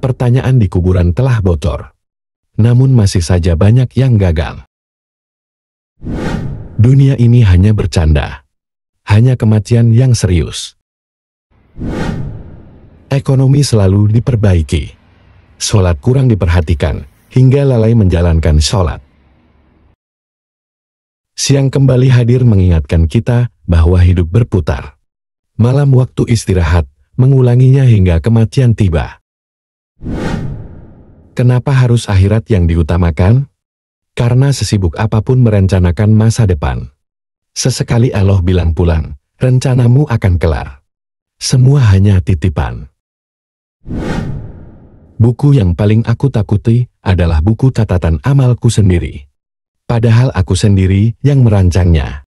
Pertanyaan di kuburan telah bocor. Namun masih saja banyak yang gagal. Dunia ini hanya bercanda. Hanya kematian yang serius. Ekonomi selalu diperbaiki. Sholat kurang diperhatikan, hingga lalai menjalankan sholat. Siang kembali hadir mengingatkan kita bahwa hidup berputar. Malam waktu istirahat mengulanginya hingga kematian tiba. Kenapa harus akhirat yang diutamakan? Karena sesibuk apapun merencanakan masa depan. Sesekali Allah bilang pulang, rencanamu akan kelar. Semua hanya titipan. Buku yang paling aku takuti adalah buku catatan amalku sendiri. Padahal aku sendiri yang merancangnya.